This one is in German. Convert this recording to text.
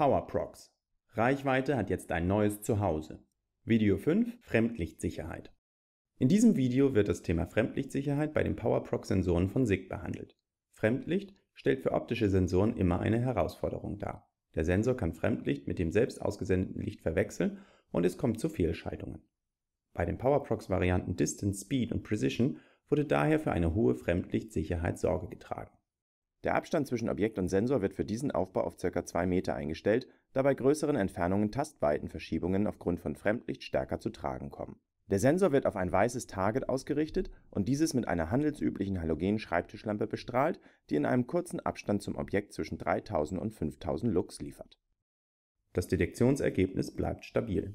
Powerprox. Reichweite hat jetzt ein neues Zuhause. Video 5 Fremdlichtsicherheit. In diesem Video wird das Thema Fremdlichtsicherheit bei den powerprox sensoren von SIG behandelt. Fremdlicht stellt für optische Sensoren immer eine Herausforderung dar. Der Sensor kann Fremdlicht mit dem selbst ausgesendeten Licht verwechseln und es kommt zu Fehlschaltungen. Bei den Powerprox-Varianten Distance, Speed und Precision wurde daher für eine hohe Fremdlichtsicherheit Sorge getragen. Der Abstand zwischen Objekt und Sensor wird für diesen Aufbau auf ca. 2 Meter eingestellt, da bei größeren Entfernungen Tastweitenverschiebungen aufgrund von Fremdlicht stärker zu tragen kommen. Der Sensor wird auf ein weißes Target ausgerichtet und dieses mit einer handelsüblichen halogenen schreibtischlampe bestrahlt, die in einem kurzen Abstand zum Objekt zwischen 3000 und 5000 Lux liefert. Das Detektionsergebnis bleibt stabil